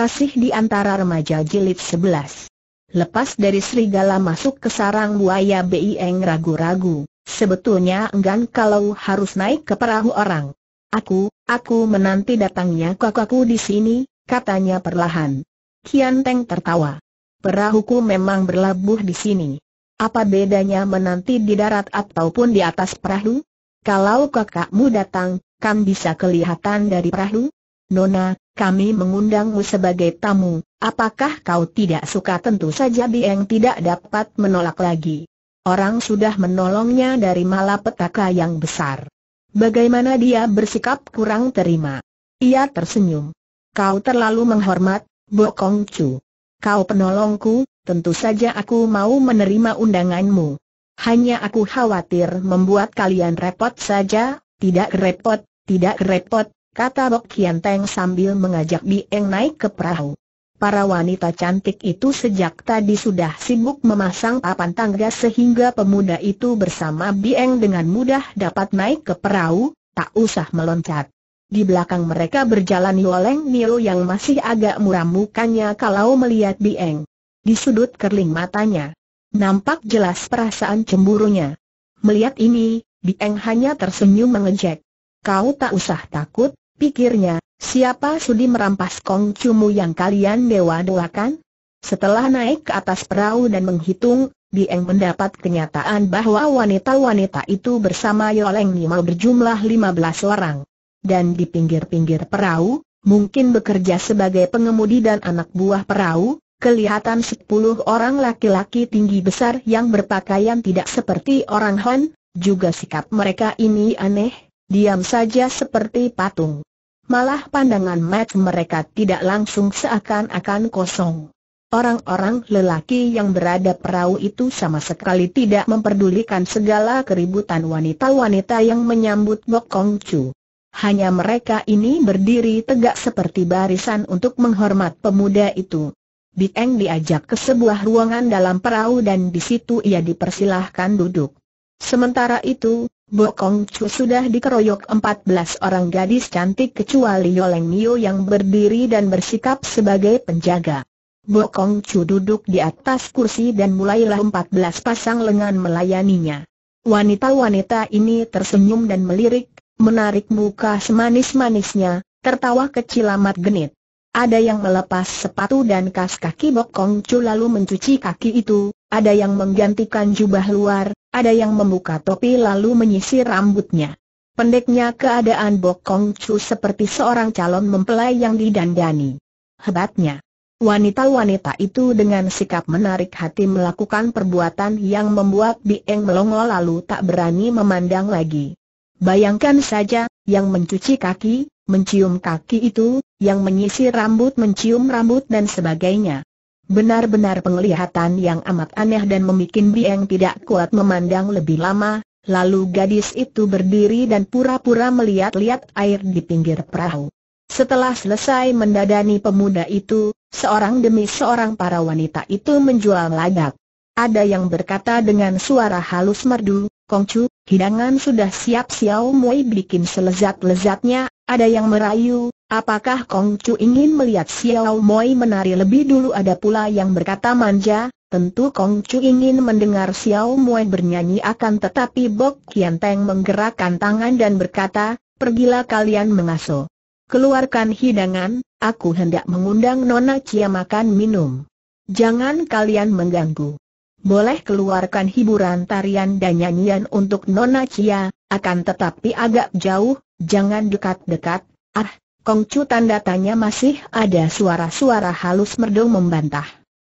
Kasih di antara remaja jilid 11. Lepas dari serigala masuk ke sarang buaya Bieng ragu-ragu, sebetulnya enggan kalau harus naik ke perahu orang. Aku, aku menanti datangnya kakakku di sini, katanya perlahan. Kian Teng tertawa. Perahuku memang berlabuh di sini. Apa bedanya menanti di darat ataupun di atas perahu? Kalau kakakmu datang, kan bisa kelihatan dari perahu? Nona, kami mengundangmu sebagai tamu, apakah kau tidak suka tentu saja Bieng tidak dapat menolak lagi. Orang sudah menolongnya dari malapetaka yang besar. Bagaimana dia bersikap kurang terima? Ia tersenyum. Kau terlalu menghormat, Bokong Chu. Kau penolongku, tentu saja aku mau menerima undanganmu. Hanya aku khawatir membuat kalian repot saja, tidak repot, tidak repot, kata Bok Kian Teng sambil mengajak Bieng naik ke perahu. Para wanita cantik itu sejak tadi sudah sibuk memasang papan tangga sehingga pemuda itu bersama Bieng dengan mudah dapat naik ke perahu, tak usah meloncat. Di belakang mereka berjalan Yoleng Nio yang masih agak muram mukanya kalau melihat Bieng. Di sudut kerling matanya, nampak jelas perasaan cemburunya. Melihat ini, Bieng hanya tersenyum mengejek. Kau tak usah takut, Pikirnya, siapa sudi merampas Kong Cumu yang kalian dewa doakan? Setelah naik ke atas perahu dan menghitung, Bieng mendapat kenyataan bahwa wanita-wanita itu bersama Yoleng Nima berjumlah 15 orang. Dan di pinggir-pinggir perahu, mungkin bekerja sebagai pengemudi dan anak buah perahu, kelihatan 10 orang laki-laki tinggi besar yang berpakaian tidak seperti orang Han, juga sikap mereka ini aneh, diam saja seperti patung. Malah pandangan mat mereka tidak langsung seakan-akan kosong. Orang-orang lelaki yang berada perahu itu sama sekali tidak memperdulikan segala keributan wanita-wanita yang menyambut Bok Kong Chu. Hanya mereka ini berdiri tegak seperti barisan untuk menghormat pemuda itu. Bieng diajak ke sebuah ruangan dalam perahu dan di situ ia dipersilahkan duduk. Sementara itu, Bokong Chu sudah dikeroyok 14 orang gadis cantik kecuali Yoleng Mio yang berdiri dan bersikap sebagai penjaga. Bokong Chu duduk di atas kursi dan mulailah 14 pasang lengan melayaninya. Wanita-wanita ini tersenyum dan melirik, menarik muka semanis-manisnya, tertawa kecil amat genit. Ada yang melepas sepatu dan kas kaki Bokong Chu lalu mencuci kaki itu, ada yang menggantikan jubah luar, ada yang membuka topi lalu menyisir rambutnya. Pendeknya keadaan Bokong Chu seperti seorang calon mempelai yang didandani. Hebatnya. Wanita-wanita itu dengan sikap menarik hati melakukan perbuatan yang membuat Bieng melongo lalu tak berani memandang lagi. Bayangkan saja, yang mencuci kaki, mencium kaki itu, yang menyisir rambut mencium rambut dan sebagainya. Benar-benar penglihatan yang amat aneh dan memikin Bieng tidak kuat memandang lebih lama, lalu gadis itu berdiri dan pura-pura melihat-lihat air di pinggir perahu. Setelah selesai mendadani pemuda itu, seorang demi seorang para wanita itu menjual lagak. Ada yang berkata dengan suara halus merdu, Kongcu, hidangan sudah siap Xiao Mui bikin selezat-lezatnya, ada yang merayu, Apakah Kong Chu ingin melihat Xiao Moi menari lebih dulu ada pula yang berkata manja, tentu Kong Chu ingin mendengar Xiao Moi bernyanyi akan tetapi Bok Kian Teng menggerakkan tangan dan berkata, pergilah kalian mengaso. Keluarkan hidangan, aku hendak mengundang Nona Cia makan minum. Jangan kalian mengganggu. Boleh keluarkan hiburan tarian dan nyanyian untuk Nona Cia, akan tetapi agak jauh, jangan dekat-dekat, ah Kongcu tanda tanya masih ada suara-suara halus merdu membantah.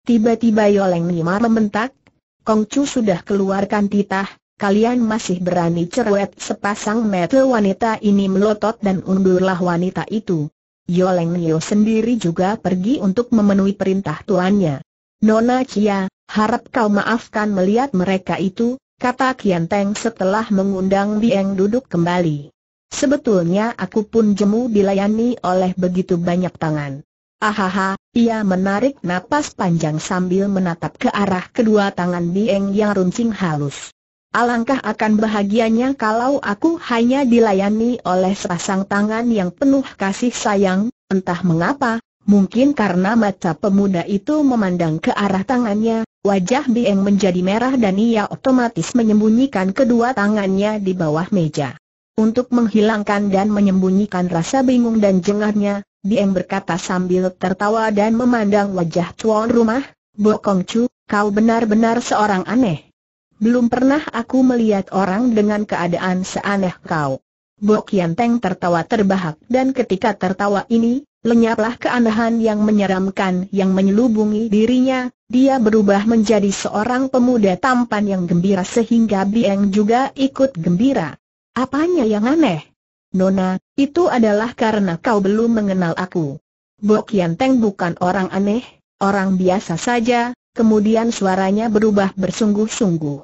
Tiba-tiba Yoleng Nima membentak, Kongcu sudah keluarkan titah, kalian masih berani cerewet sepasang mata wanita ini melotot dan undurlah wanita itu. Yoleng Nio sendiri juga pergi untuk memenuhi perintah tuannya. Nona Cia, harap kau maafkan melihat mereka itu, kata Kian Teng setelah mengundang Bieng duduk kembali. Sebetulnya aku pun jemu dilayani oleh begitu banyak tangan. Ahaha, ia menarik napas panjang sambil menatap ke arah kedua tangan Bieng yang runcing halus. Alangkah akan bahagianya kalau aku hanya dilayani oleh sepasang tangan yang penuh kasih sayang, entah mengapa, mungkin karena mata pemuda itu memandang ke arah tangannya, wajah Bieng menjadi merah dan ia otomatis menyembunyikan kedua tangannya di bawah meja. Untuk menghilangkan dan menyembunyikan rasa bingung dan jengahnya, Dieng berkata sambil tertawa dan memandang wajah tuan rumah, Bokong Chu, kau benar-benar seorang aneh. Belum pernah aku melihat orang dengan keadaan seaneh kau. Bok Kian Teng tertawa terbahak dan ketika tertawa ini, lenyaplah keanehan yang menyeramkan yang menyelubungi dirinya, dia berubah menjadi seorang pemuda tampan yang gembira sehingga Bieng juga ikut gembira. Apanya yang aneh? Nona, itu adalah karena kau belum mengenal aku. Bo Kianteng bukan orang aneh, orang biasa saja, kemudian suaranya berubah bersungguh-sungguh.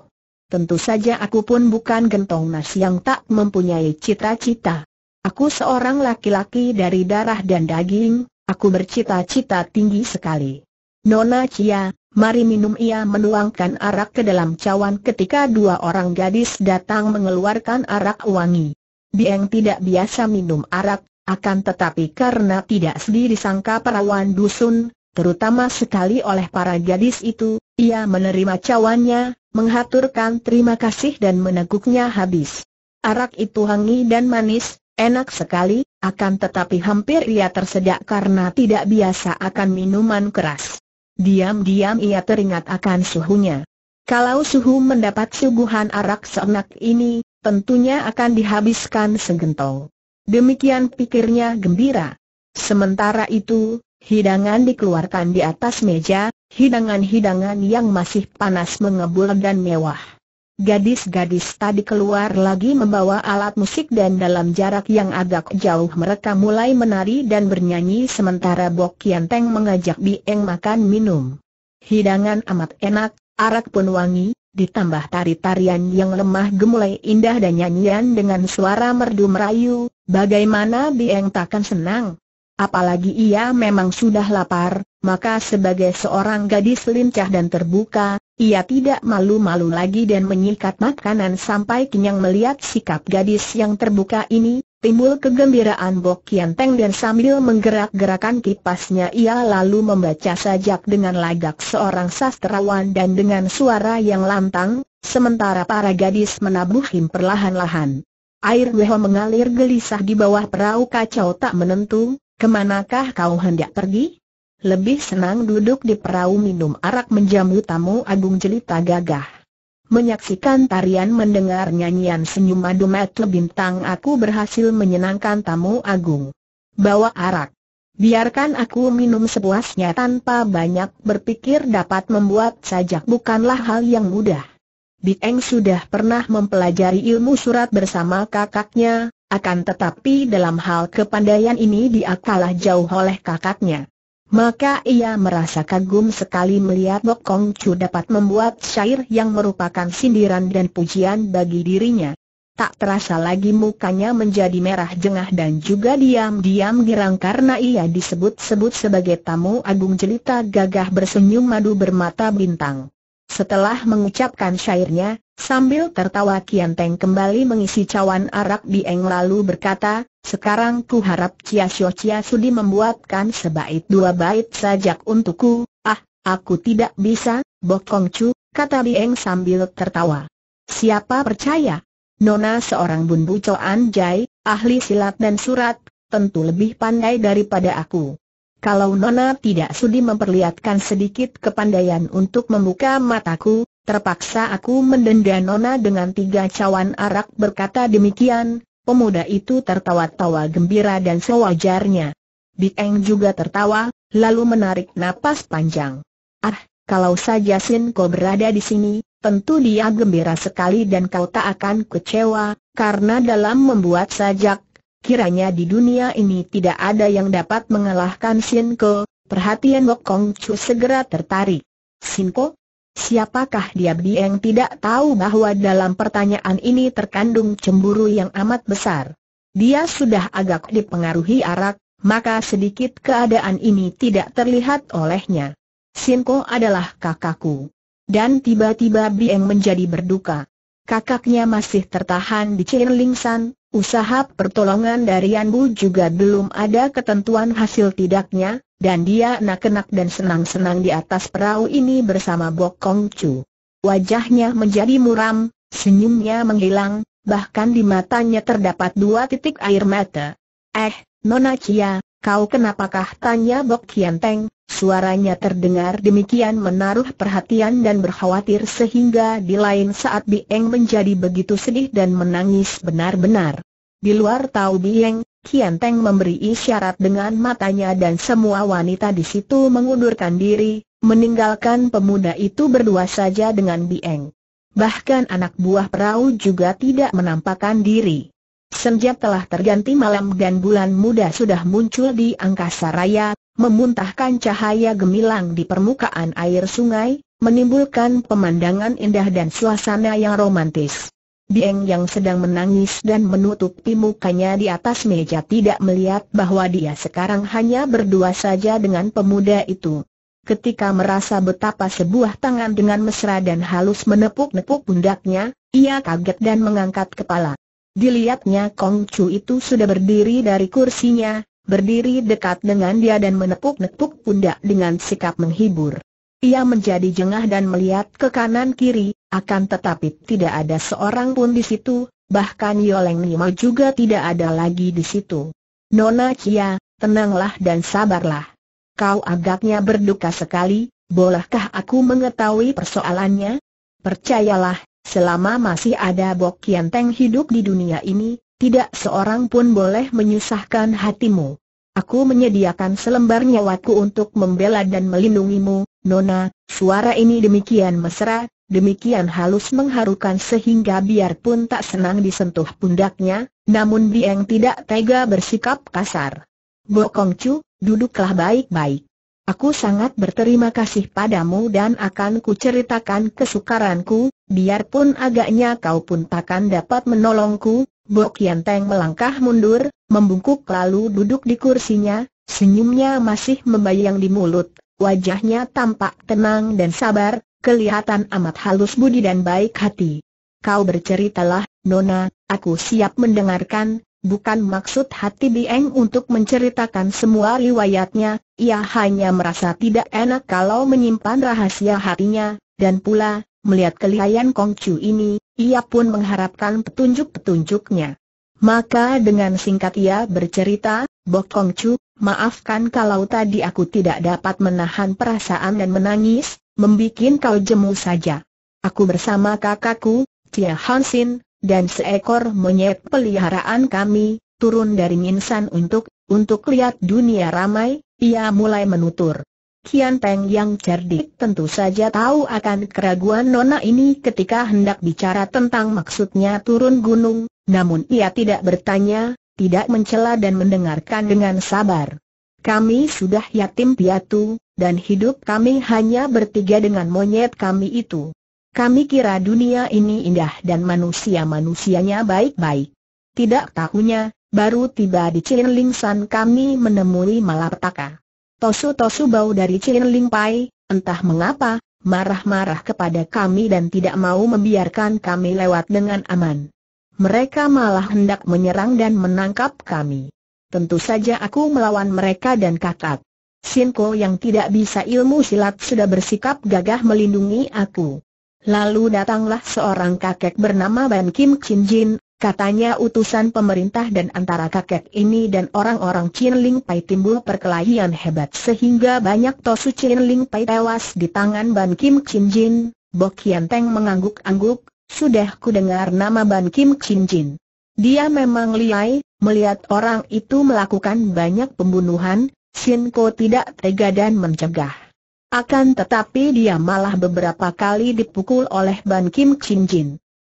Tentu saja aku pun bukan gentong nas yang tak mempunyai cita-cita. Aku seorang laki-laki dari darah dan daging, aku bercita-cita tinggi sekali. Nona Cia, mari minum ia menuangkan arak ke dalam cawan ketika dua orang gadis datang mengeluarkan arak wangi. Bieng tidak biasa minum arak, akan tetapi karena tidak sedih disangka perawan dusun, terutama sekali oleh para gadis itu, ia menerima cawannya, menghaturkan terima kasih dan meneguknya habis. Arak itu hangi dan manis, enak sekali, akan tetapi hampir ia tersedak karena tidak biasa akan minuman keras. Diam-diam ia teringat akan suhunya. Kalau suhu mendapat suguhan arak seenak ini, tentunya akan dihabiskan segentol. Demikian pikirnya gembira. Sementara itu, hidangan dikeluarkan di atas meja, hidangan-hidangan yang masih panas mengebul dan mewah. Gadis-gadis tadi keluar lagi membawa alat musik dan dalam jarak yang agak jauh mereka mulai menari dan bernyanyi sementara Bok Kian Teng mengajak Bieng makan minum. Hidangan amat enak, arak pun wangi, ditambah tari-tarian yang lemah gemulai indah dan nyanyian dengan suara merdu merayu, bagaimana Bieng takkan senang? Apalagi ia memang sudah lapar, maka sebagai seorang gadis lincah dan terbuka, ia tidak malu-malu lagi dan menyikat makanan sampai kenyang melihat sikap gadis yang terbuka ini, timbul kegembiraan Bok Kian Teng dan sambil menggerak-gerakan kipasnya ia lalu membaca sajak dengan lagak seorang sastrawan dan dengan suara yang lantang, sementara para gadis menabuh menabuhim perlahan-lahan. Air weho mengalir gelisah di bawah perahu kacau tak menentu, kemanakah kau hendak pergi? lebih senang duduk di perahu minum arak menjamu tamu agung jelita gagah. Menyaksikan tarian mendengar nyanyian senyum madu metle bintang aku berhasil menyenangkan tamu agung. Bawa arak. Biarkan aku minum sepuasnya tanpa banyak berpikir dapat membuat sajak bukanlah hal yang mudah. Bieng sudah pernah mempelajari ilmu surat bersama kakaknya, akan tetapi dalam hal kepandaian ini dia kalah jauh oleh kakaknya. Maka ia merasa kagum sekali melihat Bok Kong Chu dapat membuat syair yang merupakan sindiran dan pujian bagi dirinya. Tak terasa lagi mukanya menjadi merah jengah dan juga diam-diam girang karena ia disebut-sebut sebagai tamu agung jelita gagah bersenyum madu bermata bintang. Setelah mengucapkan syairnya, sambil tertawa Kian Teng kembali mengisi cawan arak dieng lalu berkata, sekarang ku harap Cia Sio Cia Sudi membuatkan sebaik dua bait sajak untukku. Ah, aku tidak bisa, Bokong Chu, kata Dieng sambil tertawa. Siapa percaya? Nona seorang Bun Bucoan Jai, ahli silat dan surat, tentu lebih pandai daripada aku. Kalau Nona tidak sudi memperlihatkan sedikit kepandaian untuk membuka mataku, terpaksa aku mendenda Nona dengan tiga cawan arak berkata demikian, Pemuda itu tertawa-tawa gembira dan sewajarnya. Bieng juga tertawa, lalu menarik napas panjang. Ah, kalau saja Sin Ko berada di sini, tentu dia gembira sekali dan kau tak akan kecewa, karena dalam membuat sajak, kiranya di dunia ini tidak ada yang dapat mengalahkan Sin Ko. Perhatian Wok Kong Chu segera tertarik. Ko? Siapakah dia Bieng tidak tahu bahwa dalam pertanyaan ini terkandung cemburu yang amat besar. Dia sudah agak dipengaruhi arak, maka sedikit keadaan ini tidak terlihat olehnya. Sinko adalah kakakku. Dan tiba-tiba Bieng menjadi berduka. Kakaknya masih tertahan di Cirlingsan, usaha pertolongan dari Yanbu juga belum ada ketentuan hasil tidaknya, dan dia nak enak dan senang-senang di atas perahu ini bersama Bok Kong Chu. Wajahnya menjadi muram, senyumnya menghilang, bahkan di matanya terdapat dua titik air mata. Eh, Nona Chia, kau kenapakah tanya Bok Kian Teng? Suaranya terdengar demikian menaruh perhatian dan berkhawatir sehingga di lain saat Bieng menjadi begitu sedih dan menangis benar-benar. Di luar tahu Bieng, Kian Teng memberi isyarat dengan matanya dan semua wanita di situ mengundurkan diri, meninggalkan pemuda itu berdua saja dengan Bieng. Bahkan anak buah perahu juga tidak menampakkan diri. Senja telah terganti malam dan bulan muda sudah muncul di angkasa raya, memuntahkan cahaya gemilang di permukaan air sungai, menimbulkan pemandangan indah dan suasana yang romantis. Bieng yang sedang menangis dan menutupi mukanya di atas meja tidak melihat bahwa dia sekarang hanya berdua saja dengan pemuda itu. Ketika merasa betapa sebuah tangan dengan mesra dan halus menepuk-nepuk pundaknya, ia kaget dan mengangkat kepala. Dilihatnya Kong Chu itu sudah berdiri dari kursinya, berdiri dekat dengan dia dan menepuk-nepuk pundak dengan sikap menghibur. Ia menjadi jengah dan melihat ke kanan kiri, akan tetapi tidak ada seorang pun di situ, bahkan Yoleng Nima juga tidak ada lagi di situ. Nona Chia, tenanglah dan sabarlah. Kau agaknya berduka sekali, bolehkah aku mengetahui persoalannya? Percayalah, selama masih ada Bok Kian Teng hidup di dunia ini, tidak seorang pun boleh menyusahkan hatimu. Aku menyediakan selembar nyawaku untuk membela dan melindungimu, Nona, suara ini demikian mesra, demikian halus mengharukan sehingga biarpun tak senang disentuh pundaknya, namun Bieng tidak tega bersikap kasar. Bokong Chu, duduklah baik-baik. Aku sangat berterima kasih padamu dan akan kuceritakan kesukaranku, biarpun agaknya kau pun takkan dapat menolongku. Bok Yanteng melangkah mundur, membungkuk lalu duduk di kursinya, senyumnya masih membayang di mulut, wajahnya tampak tenang dan sabar, kelihatan amat halus budi dan baik hati. Kau berceritalah, Nona, aku siap mendengarkan, bukan maksud hati Bieng untuk menceritakan semua riwayatnya, ia hanya merasa tidak enak kalau menyimpan rahasia hatinya, dan pula, melihat kelihayan Kongcu ini, ia pun mengharapkan petunjuk-petunjuknya. Maka dengan singkat ia bercerita, Bok Kongcu, maafkan kalau tadi aku tidak dapat menahan perasaan dan menangis, membikin kau jemu saja. Aku bersama kakakku, Tia Hansin, dan seekor monyet peliharaan kami, turun dari Minsan untuk, untuk lihat dunia ramai, ia mulai menutur. Kian Peng yang cerdik tentu saja tahu akan keraguan Nona ini ketika hendak bicara tentang maksudnya turun gunung, namun ia tidak bertanya, tidak mencela dan mendengarkan dengan sabar. Kami sudah yatim piatu, dan hidup kami hanya bertiga dengan monyet kami itu. Kami kira dunia ini indah dan manusia-manusianya baik-baik. Tidak tahunya, baru tiba di Ling-san kami menemui malapetaka. Tosu-tosu bau dari Ling Pai, entah mengapa, marah-marah kepada kami dan tidak mau membiarkan kami lewat dengan aman. Mereka malah hendak menyerang dan menangkap kami. Tentu saja aku melawan mereka dan kakak. Shinko yang tidak bisa ilmu silat sudah bersikap gagah melindungi aku. Lalu datanglah seorang kakek bernama Ban Kim Chin Jin, katanya utusan pemerintah dan antara kakek ini dan orang-orang Chin Ling Pai timbul perkelahian hebat sehingga banyak Tosu Chin Ling Pai tewas di tangan Ban Kim Chin Jin, Bo Kian Teng mengangguk-angguk, sudah ku dengar nama Ban Kim Chin Jin. Dia memang liai, melihat orang itu melakukan banyak pembunuhan, Ko tidak tega dan mencegah. Akan tetapi dia malah beberapa kali dipukul oleh Ban Kim Chin Jin.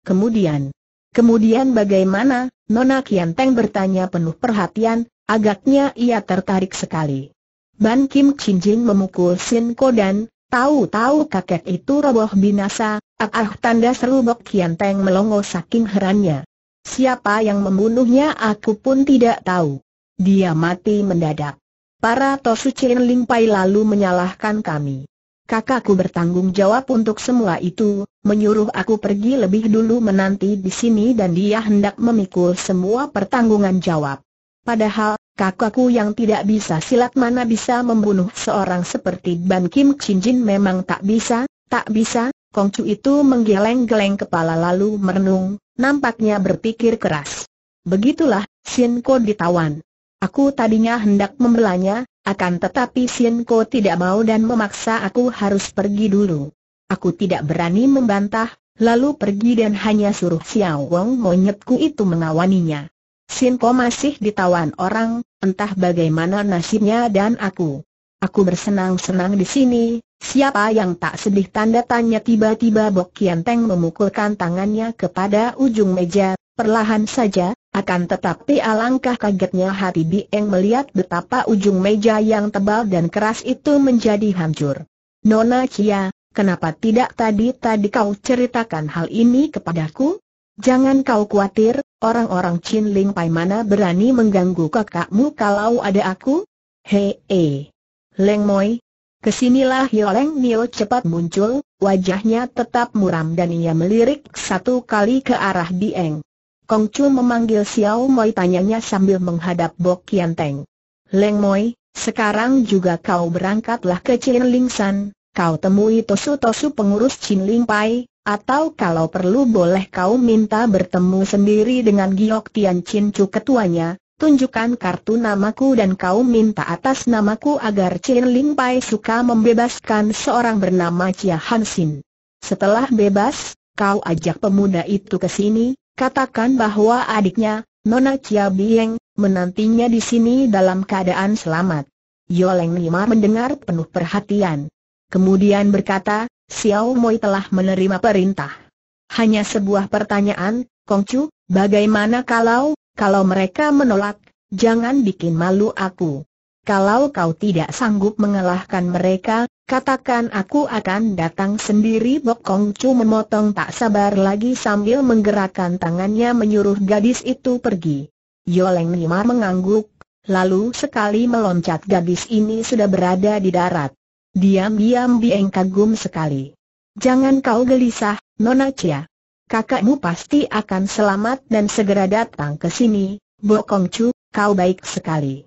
Kemudian, kemudian bagaimana, Nona Kianteng bertanya penuh perhatian, agaknya ia tertarik sekali. Ban Kim Chin Jin memukul Ko dan, tahu-tahu kakek itu roboh binasa, ah, ah tanda seru Bok Kianteng melongo saking herannya. Siapa yang membunuhnya aku pun tidak tahu. Dia mati mendadak. Para Tosu Cien Ling Pai lalu menyalahkan kami. Kakakku bertanggung jawab untuk semua itu, menyuruh aku pergi lebih dulu menanti di sini dan dia hendak memikul semua pertanggungan jawab. Padahal, kakakku yang tidak bisa silat mana bisa membunuh seorang seperti Ban Kim Chin Jin memang tak bisa, tak bisa, Kongcu itu menggeleng-geleng kepala lalu merenung, nampaknya berpikir keras. Begitulah, Sin Ko ditawan. Aku tadinya hendak membelanya, akan tetapi Sienko tidak mau dan memaksa aku harus pergi dulu. Aku tidak berani membantah, lalu pergi dan hanya suruh Xiao Wong monyetku itu mengawaninya. Sienko masih ditawan orang, entah bagaimana nasibnya dan aku. Aku bersenang-senang di sini, siapa yang tak sedih tanda tanya tiba-tiba Bok Kian Teng memukulkan tangannya kepada ujung meja, perlahan saja, akan tetapi alangkah kagetnya hati Bieng melihat betapa ujung meja yang tebal dan keras itu menjadi hancur. Nona Chia, kenapa tidak tadi-tadi kau ceritakan hal ini kepadaku? Jangan kau khawatir, orang-orang Chin Ling Pai mana berani mengganggu kakakmu kalau ada aku? Hei, Leng Moi. Kesinilah Leng Nio cepat muncul, wajahnya tetap muram dan ia melirik satu kali ke arah Dieng. Kong Chu memanggil Xiao Moi tanyanya sambil menghadap Bok Kian Teng. Leng Moi, sekarang juga kau berangkatlah ke Chin Ling San, kau temui Tosu-Tosu pengurus Chin Ling Pai, atau kalau perlu boleh kau minta bertemu sendiri dengan Giok Tian Chin Chu ketuanya, tunjukkan kartu namaku dan kau minta atas namaku agar Chin Ling Pai suka membebaskan seorang bernama Chia Hansin. Setelah bebas, kau ajak pemuda itu ke sini, Katakan bahwa adiknya, Nona Chia Bieng, menantinya di sini dalam keadaan selamat. Yoleng Lima mendengar penuh perhatian. Kemudian berkata, Xiao Moi telah menerima perintah. Hanya sebuah pertanyaan, Kong Chu, bagaimana kalau, kalau mereka menolak, jangan bikin malu aku kalau kau tidak sanggup mengalahkan mereka, katakan aku akan datang sendiri Bok Kong Chu memotong tak sabar lagi sambil menggerakkan tangannya menyuruh gadis itu pergi. Yoleng Nima mengangguk, lalu sekali meloncat gadis ini sudah berada di darat. Diam-diam Bieng kagum sekali. Jangan kau gelisah, Nona Chia Kakakmu pasti akan selamat dan segera datang ke sini, Bok Kong Chu, kau baik sekali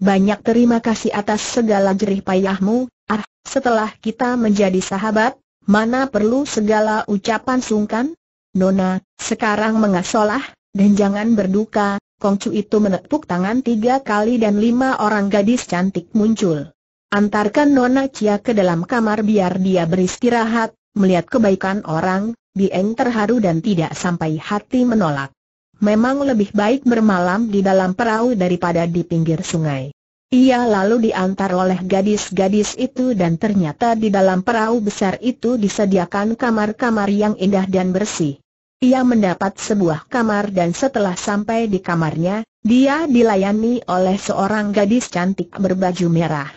banyak terima kasih atas segala jerih payahmu, ah, setelah kita menjadi sahabat, mana perlu segala ucapan sungkan? Nona, sekarang mengasolah, dan jangan berduka, Kongcu itu menepuk tangan tiga kali dan lima orang gadis cantik muncul. Antarkan Nona Cia ke dalam kamar biar dia beristirahat, melihat kebaikan orang, Bieng terharu dan tidak sampai hati menolak memang lebih baik bermalam di dalam perahu daripada di pinggir sungai. Ia lalu diantar oleh gadis-gadis itu dan ternyata di dalam perahu besar itu disediakan kamar-kamar yang indah dan bersih. Ia mendapat sebuah kamar dan setelah sampai di kamarnya, dia dilayani oleh seorang gadis cantik berbaju merah.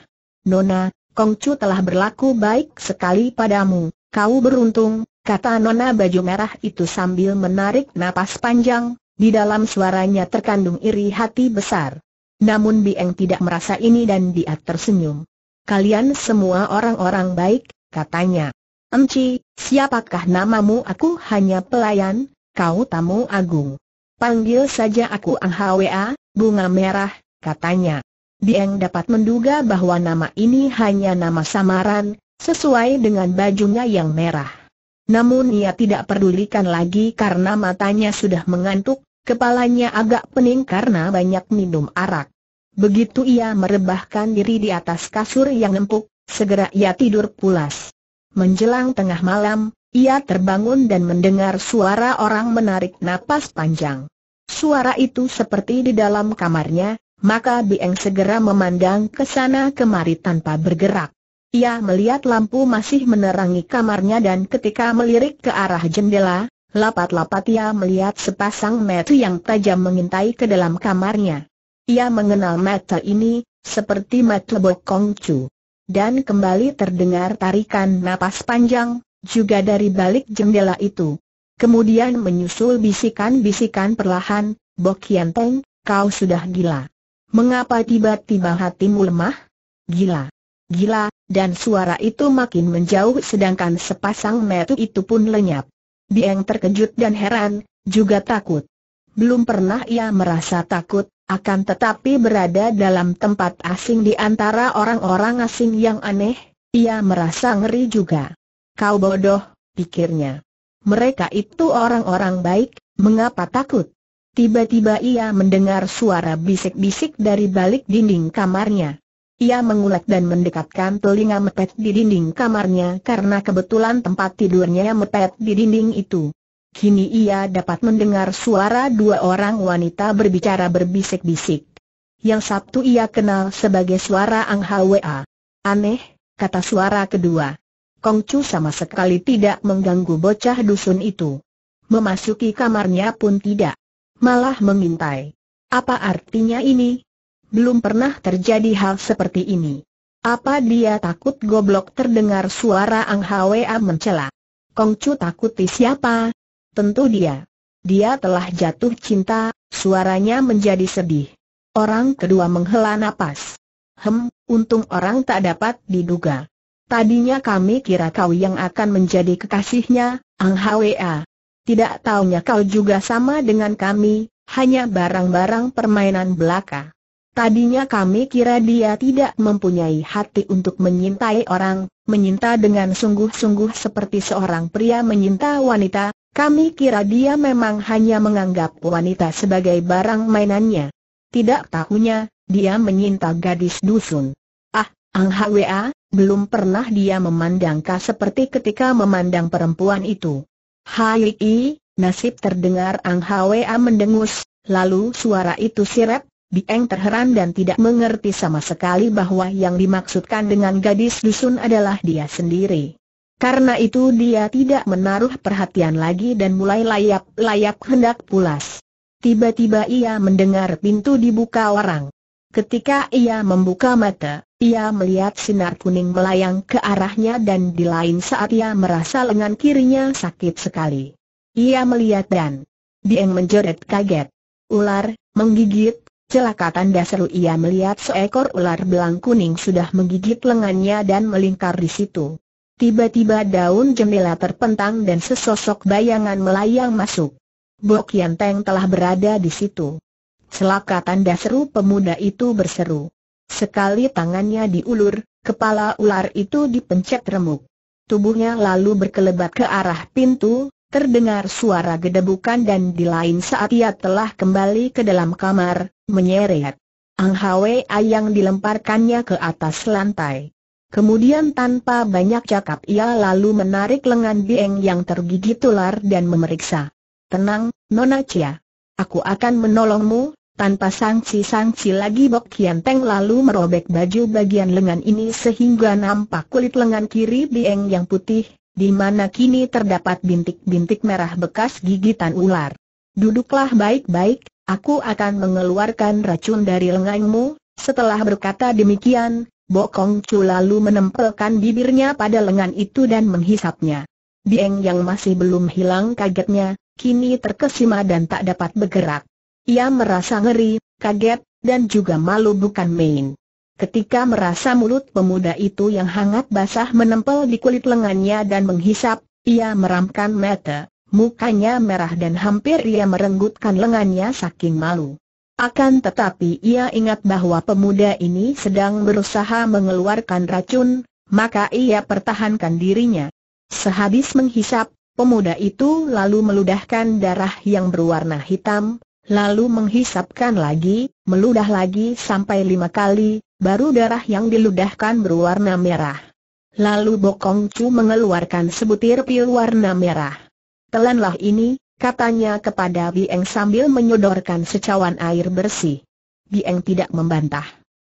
Nona, Kongcu telah berlaku baik sekali padamu, kau beruntung, kata Nona baju merah itu sambil menarik napas panjang, di dalam suaranya terkandung iri hati besar. Namun Bieng tidak merasa ini dan dia tersenyum. Kalian semua orang-orang baik, katanya. Enci, siapakah namamu? Aku hanya pelayan, kau tamu agung. Panggil saja aku Ang Hwa, bunga merah, katanya. Bieng dapat menduga bahwa nama ini hanya nama samaran, sesuai dengan bajunya yang merah. Namun ia tidak pedulikan lagi karena matanya sudah mengantuk, kepalanya agak pening karena banyak minum arak. Begitu ia merebahkan diri di atas kasur yang empuk, segera ia tidur pulas. Menjelang tengah malam, ia terbangun dan mendengar suara orang menarik napas panjang. Suara itu seperti di dalam kamarnya, maka Bieng segera memandang ke sana kemari tanpa bergerak. Ia melihat lampu masih menerangi kamarnya dan ketika melirik ke arah jendela, lapat-lapat ia melihat sepasang mata yang tajam mengintai ke dalam kamarnya. Ia mengenal mata ini, seperti mata Bokong Chu. Dan kembali terdengar tarikan napas panjang, juga dari balik jendela itu. Kemudian menyusul bisikan-bisikan perlahan, Bok Kian Teng, kau sudah gila. Mengapa tiba-tiba hatimu lemah? Gila. Gila, dan suara itu makin menjauh sedangkan sepasang metu itu pun lenyap. Dieng terkejut dan heran, juga takut. Belum pernah ia merasa takut, akan tetapi berada dalam tempat asing di antara orang-orang asing yang aneh, ia merasa ngeri juga. Kau bodoh, pikirnya. Mereka itu orang-orang baik, mengapa takut? Tiba-tiba ia mendengar suara bisik-bisik dari balik dinding kamarnya. Ia mengulek dan mendekatkan telinga mepet di dinding kamarnya karena kebetulan tempat tidurnya mepet di dinding itu. Kini ia dapat mendengar suara dua orang wanita berbicara berbisik-bisik. Yang satu ia kenal sebagai suara Ang Hwa. Aneh, kata suara kedua. "Kong Kongcu sama sekali tidak mengganggu bocah dusun itu. Memasuki kamarnya pun tidak. Malah mengintai. Apa artinya ini? belum pernah terjadi hal seperti ini. Apa dia takut goblok terdengar suara Ang Hwa mencela? Kong Kongcu di siapa? Tentu dia. Dia telah jatuh cinta, suaranya menjadi sedih. Orang kedua menghela napas. Hem, untung orang tak dapat diduga. Tadinya kami kira kau yang akan menjadi kekasihnya, Ang Hwa. Tidak taunya kau juga sama dengan kami, hanya barang-barang permainan belaka. Tadinya kami kira dia tidak mempunyai hati untuk menyintai orang, menyinta dengan sungguh-sungguh seperti seorang pria menyinta wanita, kami kira dia memang hanya menganggap wanita sebagai barang mainannya. Tidak tahunya, dia menyinta gadis dusun. Ah, Ang Hwa, belum pernah dia memandangkah seperti ketika memandang perempuan itu. Hai, nasib terdengar Ang Hwa mendengus, lalu suara itu sirep, Bieng terheran dan tidak mengerti sama sekali bahwa yang dimaksudkan dengan gadis dusun adalah dia sendiri. Karena itu dia tidak menaruh perhatian lagi dan mulai layak layak hendak pulas. Tiba-tiba ia mendengar pintu dibuka orang. Ketika ia membuka mata, ia melihat sinar kuning melayang ke arahnya dan di lain saat ia merasa lengan kirinya sakit sekali. Ia melihat dan Dieng menjerit kaget. Ular, menggigit, Celaka tanda seru ia melihat seekor ular belang kuning sudah menggigit lengannya dan melingkar di situ. Tiba-tiba daun jendela terpentang dan sesosok bayangan melayang masuk. Bok Yan Teng telah berada di situ. Celaka tanda seru pemuda itu berseru. Sekali tangannya diulur, kepala ular itu dipencet remuk. Tubuhnya lalu berkelebat ke arah pintu, Terdengar suara gedebukan dan di lain saat ia telah kembali ke dalam kamar, menyeret. Ang Hwe Ayang dilemparkannya ke atas lantai. Kemudian tanpa banyak cakap ia lalu menarik lengan Bieng yang tergigit ular dan memeriksa. Tenang, Nona Cia. Aku akan menolongmu, tanpa sangsi-sangsi lagi Bok Kian Teng lalu merobek baju bagian lengan ini sehingga nampak kulit lengan kiri Bieng yang putih, di mana kini terdapat bintik-bintik merah bekas gigitan ular. Duduklah baik-baik, aku akan mengeluarkan racun dari lenganmu, setelah berkata demikian, Bokong Chu lalu menempelkan bibirnya pada lengan itu dan menghisapnya. Dieng yang masih belum hilang kagetnya, kini terkesima dan tak dapat bergerak. Ia merasa ngeri, kaget, dan juga malu bukan main. Ketika merasa mulut pemuda itu yang hangat basah menempel di kulit lengannya dan menghisap, ia meramkan mata, mukanya merah dan hampir ia merenggutkan lengannya saking malu. Akan tetapi ia ingat bahwa pemuda ini sedang berusaha mengeluarkan racun, maka ia pertahankan dirinya. Sehabis menghisap, pemuda itu lalu meludahkan darah yang berwarna hitam, lalu menghisapkan lagi, meludah lagi sampai lima kali, baru darah yang diludahkan berwarna merah. Lalu Bokong Chu mengeluarkan sebutir pil warna merah. Telanlah ini, katanya kepada Bieng sambil menyodorkan secawan air bersih. Bieng tidak membantah.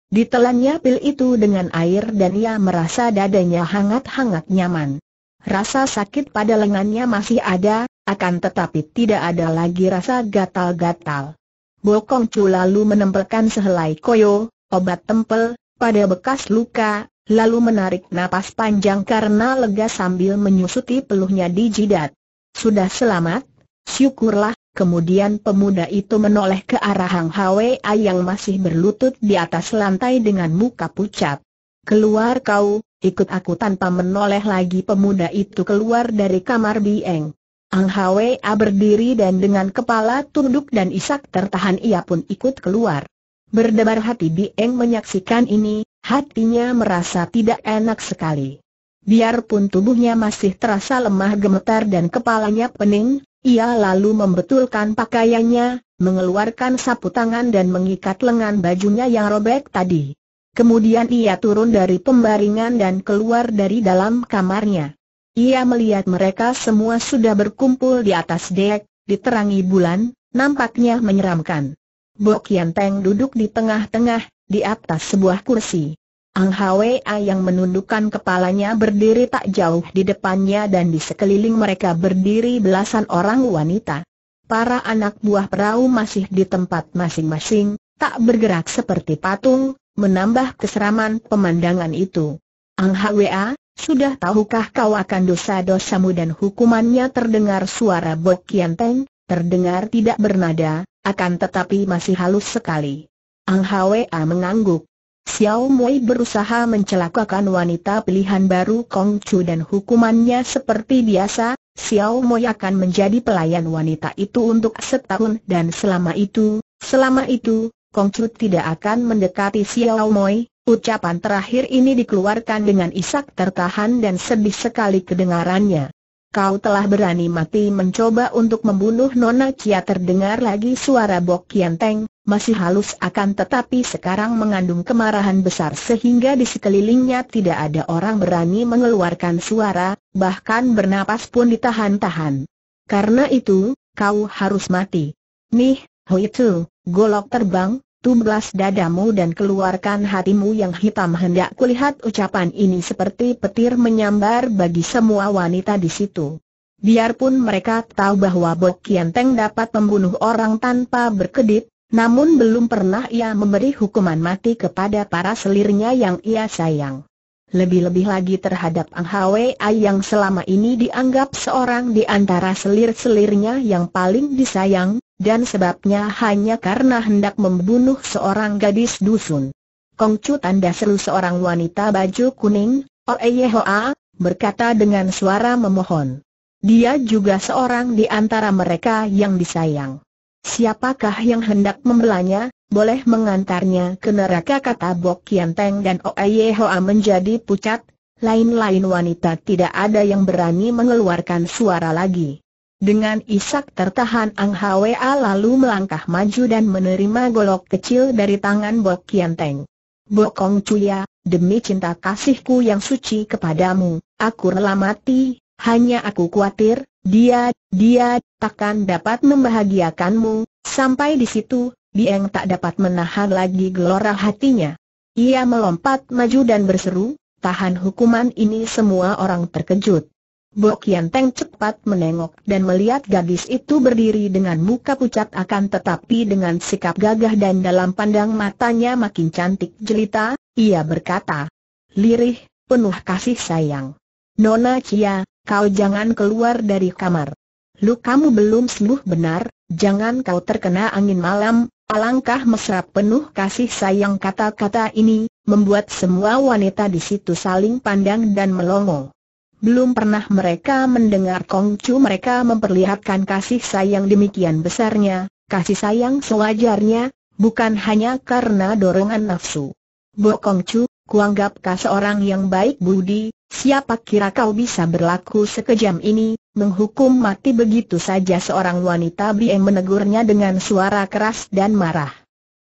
Ditelannya pil itu dengan air dan ia merasa dadanya hangat-hangat nyaman. Rasa sakit pada lengannya masih ada, akan tetapi tidak ada lagi rasa gatal-gatal. Bokong Chu lalu menempelkan sehelai koyo, obat tempel, pada bekas luka, lalu menarik napas panjang karena lega sambil menyusuti peluhnya di jidat. Sudah selamat, syukurlah, kemudian pemuda itu menoleh ke arah Hang Hwa yang masih berlutut di atas lantai dengan muka pucat. Keluar kau, ikut aku tanpa menoleh lagi pemuda itu keluar dari kamar Bieng. Ang Hwa berdiri dan dengan kepala tunduk dan isak tertahan ia pun ikut keluar. Berdebar hati dieng menyaksikan ini, hatinya merasa tidak enak sekali. Biarpun tubuhnya masih terasa lemah gemetar dan kepalanya pening, ia lalu membetulkan pakaiannya, mengeluarkan sapu tangan dan mengikat lengan bajunya yang robek tadi. Kemudian ia turun dari pembaringan dan keluar dari dalam kamarnya. Ia melihat mereka semua sudah berkumpul di atas dek, diterangi bulan, nampaknya menyeramkan. Bok Yan Teng duduk di tengah-tengah, di atas sebuah kursi. Ang Hwa yang menundukkan kepalanya berdiri tak jauh di depannya dan di sekeliling mereka berdiri belasan orang wanita. Para anak buah perahu masih di tempat masing-masing, tak bergerak seperti patung, menambah keseraman pemandangan itu. Ang Hwa, sudah tahukah kau akan dosa-dosamu dan hukumannya terdengar suara Bok Yan Teng, Terdengar tidak bernada, akan tetapi masih halus sekali. Ang Hwa mengangguk. Xiao Mui berusaha mencelakakan wanita pilihan baru Kong Chu dan hukumannya seperti biasa, Xiao Mui akan menjadi pelayan wanita itu untuk setahun dan selama itu, selama itu, Kong Chu tidak akan mendekati Xiao Mui. Ucapan terakhir ini dikeluarkan dengan isak tertahan dan sedih sekali kedengarannya kau telah berani mati mencoba untuk membunuh Nona Cia. terdengar lagi suara Bok Kian Teng, masih halus akan tetapi sekarang mengandung kemarahan besar sehingga di sekelilingnya tidak ada orang berani mengeluarkan suara, bahkan bernapas pun ditahan-tahan. Karena itu, kau harus mati. Nih, Hui Tzu, golok terbang, tublas dadamu dan keluarkan hatimu yang hitam hendak kulihat ucapan ini seperti petir menyambar bagi semua wanita di situ. Biarpun mereka tahu bahwa Bok Kian Teng dapat membunuh orang tanpa berkedip, namun belum pernah ia memberi hukuman mati kepada para selirnya yang ia sayang. Lebih-lebih lagi terhadap Ang Hwei yang selama ini dianggap seorang di antara selir-selirnya yang paling disayang, dan sebabnya hanya karena hendak membunuh seorang gadis dusun. Kongcu tanda seru seorang wanita baju kuning, Oeyehoa, oh, eh, berkata dengan suara memohon. Dia juga seorang di antara mereka yang disayang. Siapakah yang hendak membelanya, boleh mengantarnya ke neraka kata Bok Kianteng dan Oeyehoa oh, eh, menjadi pucat, lain-lain wanita tidak ada yang berani mengeluarkan suara lagi. Dengan isak tertahan Ang Hwa lalu melangkah maju dan menerima golok kecil dari tangan Bok Kian Teng. Bokong Cuya, demi cinta kasihku yang suci kepadamu, aku rela mati, hanya aku khawatir, dia, dia, takkan dapat membahagiakanmu, sampai di situ, Dieng tak dapat menahan lagi gelora hatinya. Ia melompat maju dan berseru, tahan hukuman ini semua orang terkejut. Bok teng cepat menengok dan melihat gadis itu berdiri dengan muka pucat akan tetapi dengan sikap gagah dan dalam pandang matanya makin cantik jelita, ia berkata, Lirih, penuh kasih sayang. Nona Cia, kau jangan keluar dari kamar. Lu kamu belum sembuh benar, jangan kau terkena angin malam, alangkah mesra penuh kasih sayang kata-kata ini, membuat semua wanita di situ saling pandang dan melongo. Belum pernah mereka mendengar Kongcu mereka memperlihatkan kasih sayang demikian besarnya, kasih sayang sewajarnya, bukan hanya karena dorongan nafsu. Bo Kongcu, kuanggap kau seorang yang baik budi, siapa kira kau bisa berlaku sekejam ini, menghukum mati begitu saja seorang wanita BM menegurnya dengan suara keras dan marah.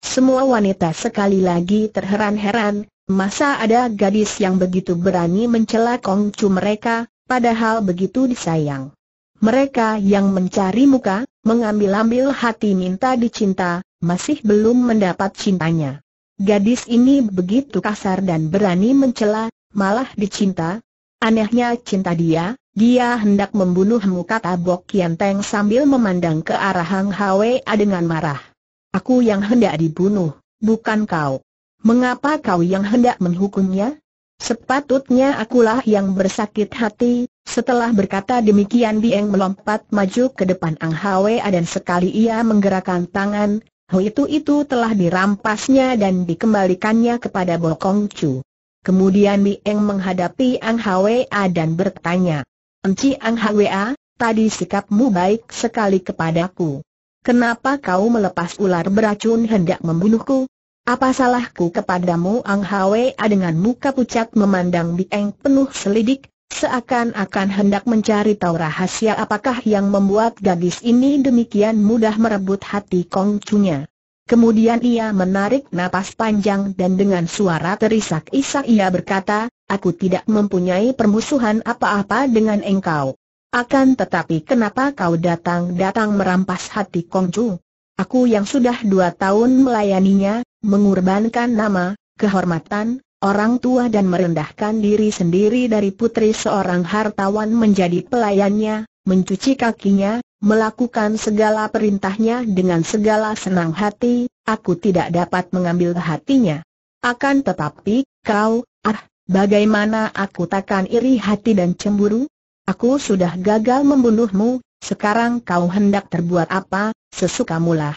Semua wanita sekali lagi terheran-heran, Masa ada gadis yang begitu berani mencela kongcu mereka, padahal begitu disayang. Mereka yang mencari muka, mengambil-ambil hati minta dicinta, masih belum mendapat cintanya. Gadis ini begitu kasar dan berani mencela, malah dicinta. Anehnya cinta dia, dia hendak membunuhmu kata Bok Kian Teng sambil memandang ke arah Hang Hwa dengan marah. Aku yang hendak dibunuh, bukan kau mengapa kau yang hendak menghukumnya? Sepatutnya akulah yang bersakit hati, setelah berkata demikian Dieng melompat maju ke depan Ang A dan sekali ia menggerakkan tangan, Hui itu itu telah dirampasnya dan dikembalikannya kepada Bokong Chu. Kemudian Dieng menghadapi Ang A dan bertanya, Enci Ang A, tadi sikapmu baik sekali kepadaku. Kenapa kau melepas ular beracun hendak membunuhku? Apa salahku kepadamu Ang A dengan muka pucat memandang Bieng penuh selidik, seakan-akan hendak mencari tahu rahasia apakah yang membuat gadis ini demikian mudah merebut hati Kong Chunya. Kemudian ia menarik napas panjang dan dengan suara terisak-isak ia berkata, Aku tidak mempunyai permusuhan apa-apa dengan engkau. Akan tetapi kenapa kau datang-datang merampas hati Kong Chu? Aku yang sudah dua tahun melayaninya, mengorbankan nama, kehormatan, orang tua dan merendahkan diri sendiri dari putri seorang hartawan menjadi pelayannya, mencuci kakinya, melakukan segala perintahnya dengan segala senang hati, aku tidak dapat mengambil hatinya. Akan tetapi, kau, ah, bagaimana aku takkan iri hati dan cemburu? Aku sudah gagal membunuhmu, sekarang kau hendak terbuat apa, sesukamulah.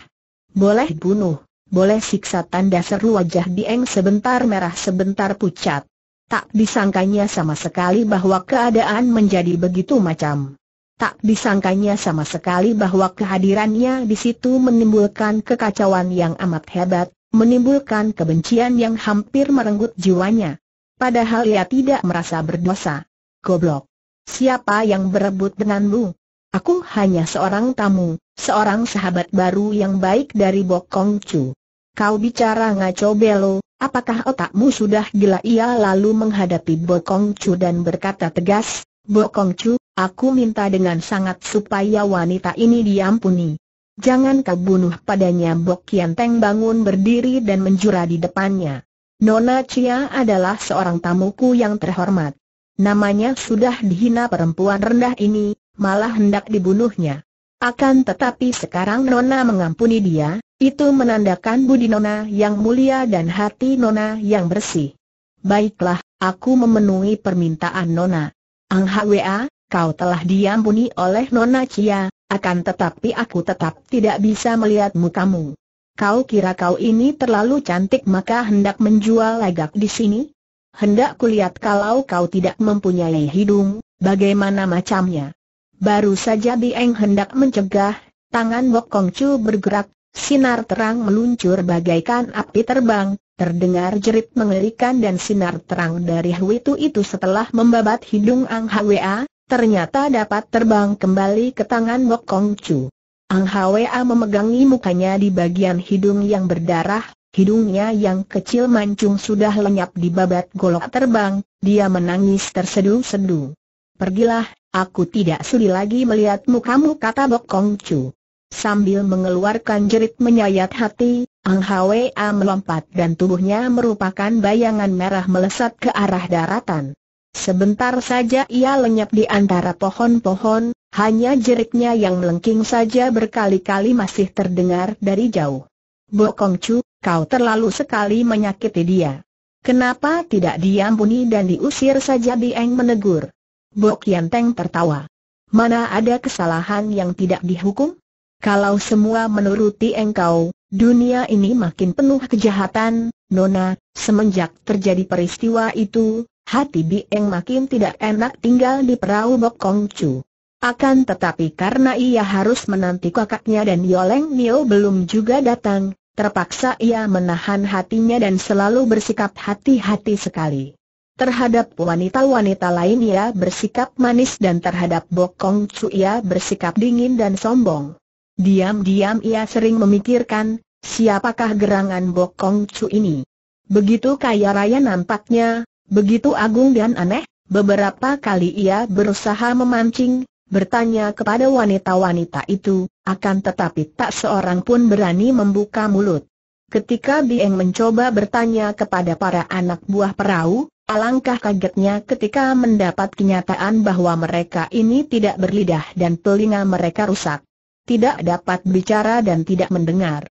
Boleh bunuh boleh siksa tanda seru wajah Dieng sebentar merah sebentar pucat. Tak disangkanya sama sekali bahwa keadaan menjadi begitu macam. Tak disangkanya sama sekali bahwa kehadirannya di situ menimbulkan kekacauan yang amat hebat, menimbulkan kebencian yang hampir merenggut jiwanya. Padahal ia tidak merasa berdosa. Goblok. Siapa yang berebut denganmu? Aku hanya seorang tamu, seorang sahabat baru yang baik dari Bokong Chu. Kau bicara ngaco belo, apakah otakmu sudah gila ia lalu menghadapi Bokong Chu dan berkata tegas, Bokong Chu, aku minta dengan sangat supaya wanita ini diampuni. Jangan kau bunuh padanya Bok Kian Teng bangun berdiri dan menjura di depannya. Nona Cia adalah seorang tamuku yang terhormat. Namanya sudah dihina perempuan rendah ini, malah hendak dibunuhnya. Akan tetapi sekarang Nona mengampuni dia, itu menandakan budi Nona yang mulia dan hati Nona yang bersih. Baiklah, aku memenuhi permintaan Nona. Ang Hwa, kau telah diampuni oleh Nona Cia, akan tetapi aku tetap tidak bisa melihat mukamu. Kau kira kau ini terlalu cantik maka hendak menjual lagak di sini? Hendak kulihat kalau kau tidak mempunyai hidung, bagaimana macamnya? Baru saja Bieng hendak mencegah, tangan Wok Kong Chu bergerak, Sinar terang meluncur bagaikan api terbang, terdengar jerit mengerikan dan sinar terang dari Huitu itu setelah membabat hidung Ang Hwa, ternyata dapat terbang kembali ke tangan Bok Kong Chu. Ang Hwa memegangi mukanya di bagian hidung yang berdarah, hidungnya yang kecil mancung sudah lenyap di babat golok terbang, dia menangis terseduh-seduh. Pergilah, aku tidak sudi lagi melihat mukamu, kata Bok Kong Chu. Sambil mengeluarkan jerit menyayat hati, Ang Hwa melompat dan tubuhnya merupakan bayangan merah melesat ke arah daratan. Sebentar saja ia lenyap di antara pohon-pohon, hanya jeritnya yang melengking saja berkali-kali masih terdengar dari jauh. Bokong Chu, kau terlalu sekali menyakiti dia. Kenapa tidak diampuni dan diusir saja Dieng menegur. Bok Yanteng tertawa. Mana ada kesalahan yang tidak dihukum? Kalau semua menuruti engkau, dunia ini makin penuh kejahatan, Nona, semenjak terjadi peristiwa itu, hati Bieng makin tidak enak tinggal di perahu Bok Chu. Akan tetapi karena ia harus menanti kakaknya dan Yoleng Nio belum juga datang, terpaksa ia menahan hatinya dan selalu bersikap hati-hati sekali. Terhadap wanita-wanita lain ia bersikap manis dan terhadap Bokong Chu ia bersikap dingin dan sombong. Diam-diam ia sering memikirkan, siapakah gerangan Bokong Chu ini? Begitu kaya raya nampaknya, begitu agung dan aneh, beberapa kali ia berusaha memancing, bertanya kepada wanita-wanita itu, akan tetapi tak seorang pun berani membuka mulut. Ketika Bieng mencoba bertanya kepada para anak buah perahu, alangkah kagetnya ketika mendapat kenyataan bahwa mereka ini tidak berlidah dan telinga mereka rusak tidak dapat bicara dan tidak mendengar.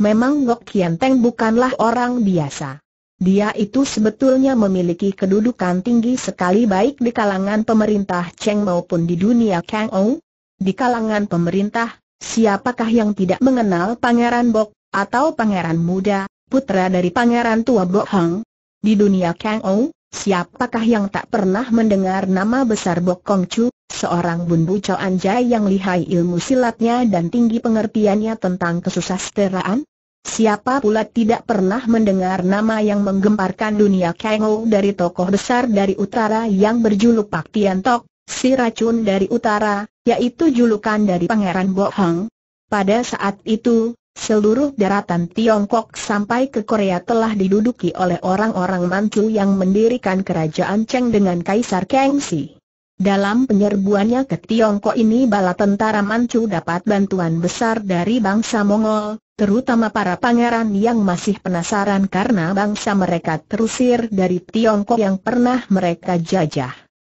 Memang Gok Kian Teng bukanlah orang biasa. Dia itu sebetulnya memiliki kedudukan tinggi sekali baik di kalangan pemerintah Cheng maupun di dunia Kang Ou. Di kalangan pemerintah, siapakah yang tidak mengenal Pangeran Bok, atau Pangeran Muda, putra dari Pangeran Tua Bok Hang? Di dunia Kang Ou, siapakah yang tak pernah mendengar nama besar Bok Kong Chu, Seorang bundu Cho Anjay yang lihai ilmu silatnya dan tinggi pengertiannya tentang kesusasteraan? Siapa pula tidak pernah mendengar nama yang menggemparkan dunia Kengo dari tokoh besar dari utara yang berjuluk Pak Tian Tok, si racun dari utara, yaitu julukan dari Pangeran Bo Hang. Pada saat itu, seluruh daratan Tiongkok sampai ke Korea telah diduduki oleh orang-orang Manchu yang mendirikan kerajaan Cheng dengan Kaisar Kangxi. Dalam penyerbuannya ke Tiongkok ini bala tentara Manchu dapat bantuan besar dari bangsa Mongol, terutama para pangeran yang masih penasaran karena bangsa mereka terusir dari Tiongkok yang pernah mereka jajah.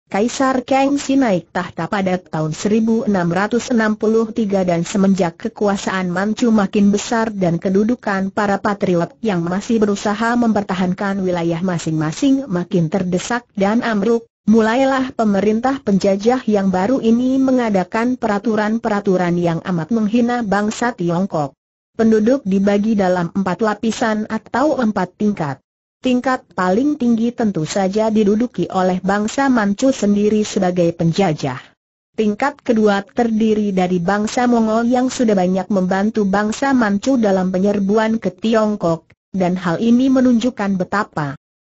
Kaisar Kangxi naik tahta pada tahun 1663 dan semenjak kekuasaan Manchu makin besar dan kedudukan para patriot yang masih berusaha mempertahankan wilayah masing-masing makin terdesak dan amruk. Mulailah pemerintah penjajah yang baru ini mengadakan peraturan-peraturan yang amat menghina bangsa Tiongkok. Penduduk dibagi dalam empat lapisan atau empat tingkat. Tingkat paling tinggi tentu saja diduduki oleh bangsa Manchu sendiri sebagai penjajah. Tingkat kedua terdiri dari bangsa Mongol yang sudah banyak membantu bangsa Manchu dalam penyerbuan ke Tiongkok, dan hal ini menunjukkan betapa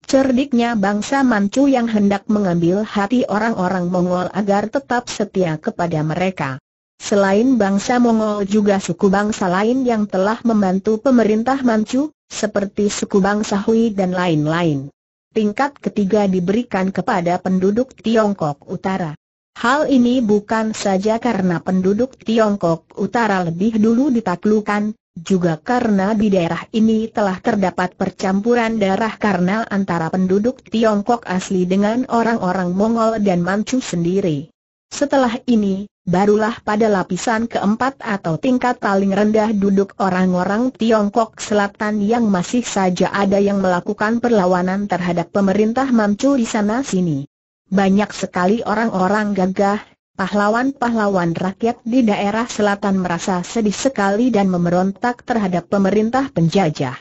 Cerdiknya bangsa Manchu yang hendak mengambil hati orang-orang Mongol agar tetap setia kepada mereka. Selain bangsa Mongol juga suku bangsa lain yang telah membantu pemerintah Manchu, seperti suku bangsa Hui dan lain-lain. Tingkat ketiga diberikan kepada penduduk Tiongkok Utara. Hal ini bukan saja karena penduduk Tiongkok Utara lebih dulu ditaklukan juga karena di daerah ini telah terdapat percampuran darah karena antara penduduk Tiongkok asli dengan orang-orang Mongol dan Manchu sendiri. Setelah ini, barulah pada lapisan keempat atau tingkat paling rendah duduk orang-orang Tiongkok Selatan yang masih saja ada yang melakukan perlawanan terhadap pemerintah Manchu di sana-sini. Banyak sekali orang-orang gagah, Pahlawan-pahlawan rakyat di daerah selatan merasa sedih sekali dan memberontak terhadap pemerintah penjajah.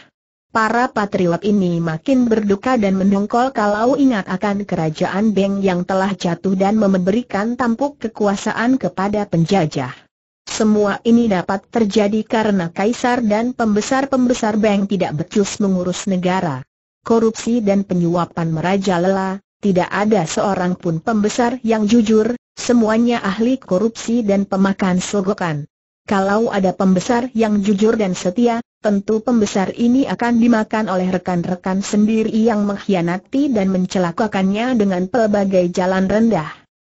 Para patriot ini makin berduka dan mendongkol kalau ingat akan kerajaan Beng yang telah jatuh dan memberikan tampuk kekuasaan kepada penjajah. Semua ini dapat terjadi karena kaisar dan pembesar-pembesar Beng tidak becus mengurus negara. Korupsi dan penyuapan merajalela, tidak ada seorang pun pembesar yang jujur, Semuanya ahli korupsi dan pemakan sogokan. Kalau ada pembesar yang jujur dan setia, tentu pembesar ini akan dimakan oleh rekan-rekan sendiri yang mengkhianati dan mencelakakannya dengan pelbagai jalan rendah.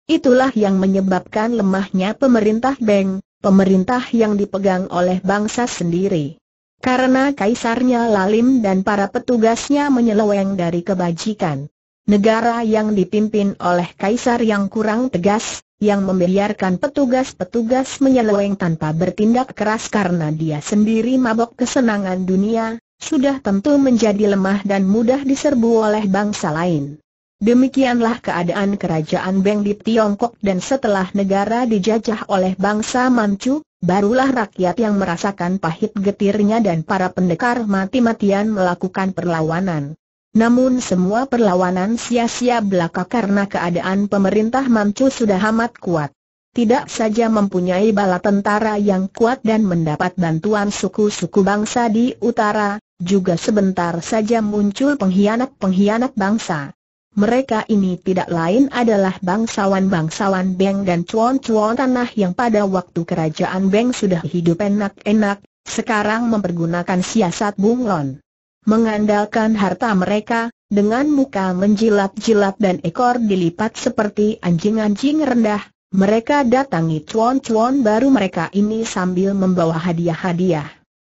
Itulah yang menyebabkan lemahnya pemerintah Beng, pemerintah yang dipegang oleh bangsa sendiri. Karena kaisarnya lalim dan para petugasnya menyeleweng dari kebajikan. Negara yang dipimpin oleh kaisar yang kurang tegas, yang membiarkan petugas-petugas menyeleweng tanpa bertindak keras karena dia sendiri mabok kesenangan dunia, sudah tentu menjadi lemah dan mudah diserbu oleh bangsa lain. Demikianlah keadaan kerajaan Beng di Tiongkok dan setelah negara dijajah oleh bangsa Manchu, barulah rakyat yang merasakan pahit getirnya dan para pendekar mati-matian melakukan perlawanan. Namun semua perlawanan sia-sia belaka karena keadaan pemerintah Manchu sudah amat kuat. Tidak saja mempunyai bala tentara yang kuat dan mendapat bantuan suku-suku bangsa di utara, juga sebentar saja muncul pengkhianat-pengkhianat bangsa. Mereka ini tidak lain adalah bangsawan-bangsawan Beng dan cuan-cuan tanah yang pada waktu kerajaan Beng sudah hidup enak-enak, sekarang mempergunakan siasat bunglon mengandalkan harta mereka, dengan muka menjilat-jilat dan ekor dilipat seperti anjing-anjing rendah, mereka datangi cuan-cuan baru mereka ini sambil membawa hadiah-hadiah.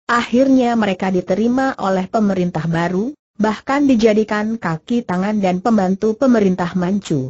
Akhirnya mereka diterima oleh pemerintah baru, bahkan dijadikan kaki tangan dan pembantu pemerintah Manchu.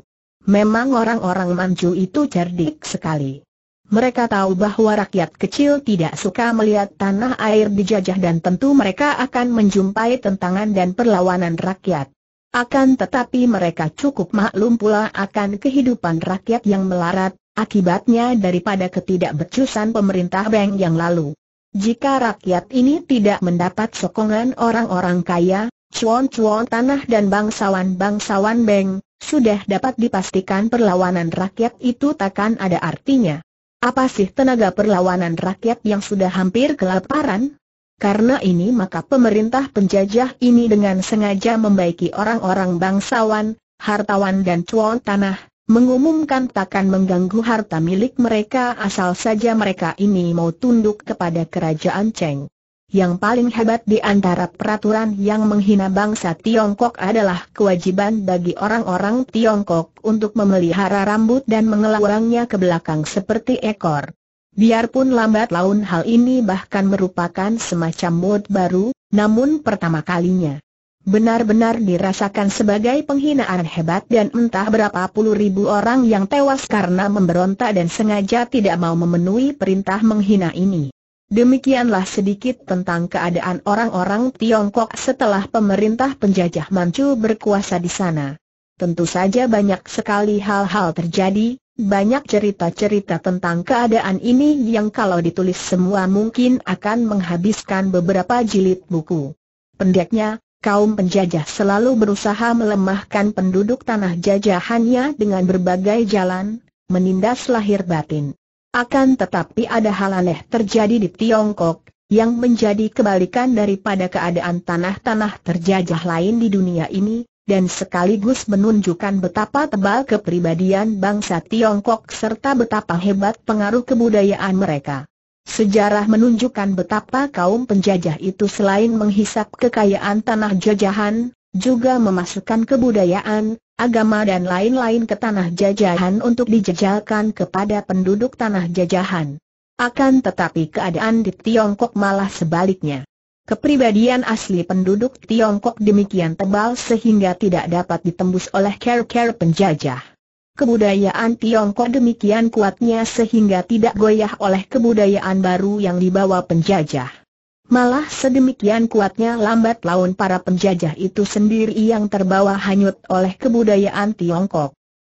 Memang orang-orang Manchu itu cerdik sekali. Mereka tahu bahwa rakyat kecil tidak suka melihat tanah air dijajah dan tentu mereka akan menjumpai tentangan dan perlawanan rakyat. Akan tetapi mereka cukup maklum pula akan kehidupan rakyat yang melarat, akibatnya daripada ketidakbercusan pemerintah Beng yang lalu. Jika rakyat ini tidak mendapat sokongan orang-orang kaya, cuan-cuan tanah dan bangsawan-bangsawan Beng, sudah dapat dipastikan perlawanan rakyat itu takkan ada artinya. Apa sih tenaga perlawanan rakyat yang sudah hampir kelaparan? Karena ini maka pemerintah penjajah ini dengan sengaja membaiki orang-orang bangsawan, hartawan dan cuan tanah, mengumumkan takkan mengganggu harta milik mereka asal saja mereka ini mau tunduk kepada kerajaan Cheng. Yang paling hebat di antara peraturan yang menghina bangsa Tiongkok adalah kewajiban bagi orang-orang Tiongkok untuk memelihara rambut dan mengelawangnya ke belakang seperti ekor. Biarpun lambat laun hal ini bahkan merupakan semacam mood baru, namun pertama kalinya benar-benar dirasakan sebagai penghinaan hebat dan entah berapa puluh ribu orang yang tewas karena memberontak dan sengaja tidak mau memenuhi perintah menghina ini. Demikianlah sedikit tentang keadaan orang-orang Tiongkok setelah pemerintah penjajah Manchu berkuasa di sana. Tentu saja banyak sekali hal-hal terjadi, banyak cerita-cerita tentang keadaan ini yang kalau ditulis semua mungkin akan menghabiskan beberapa jilid buku. Pendeknya, kaum penjajah selalu berusaha melemahkan penduduk tanah jajahannya dengan berbagai jalan, menindas lahir batin. Akan tetapi ada hal aneh terjadi di Tiongkok, yang menjadi kebalikan daripada keadaan tanah-tanah terjajah lain di dunia ini, dan sekaligus menunjukkan betapa tebal kepribadian bangsa Tiongkok serta betapa hebat pengaruh kebudayaan mereka. Sejarah menunjukkan betapa kaum penjajah itu selain menghisap kekayaan tanah jajahan, juga memasukkan kebudayaan, agama dan lain-lain ke tanah jajahan untuk dijejalkan kepada penduduk tanah jajahan. Akan tetapi keadaan di Tiongkok malah sebaliknya. Kepribadian asli penduduk Tiongkok demikian tebal sehingga tidak dapat ditembus oleh ker-ker penjajah. Kebudayaan Tiongkok demikian kuatnya sehingga tidak goyah oleh kebudayaan baru yang dibawa penjajah. Malah sedemikian kuatnya lambat laun para penjajah itu sendiri yang terbawa hanyut oleh kebudayaan Tiongkok.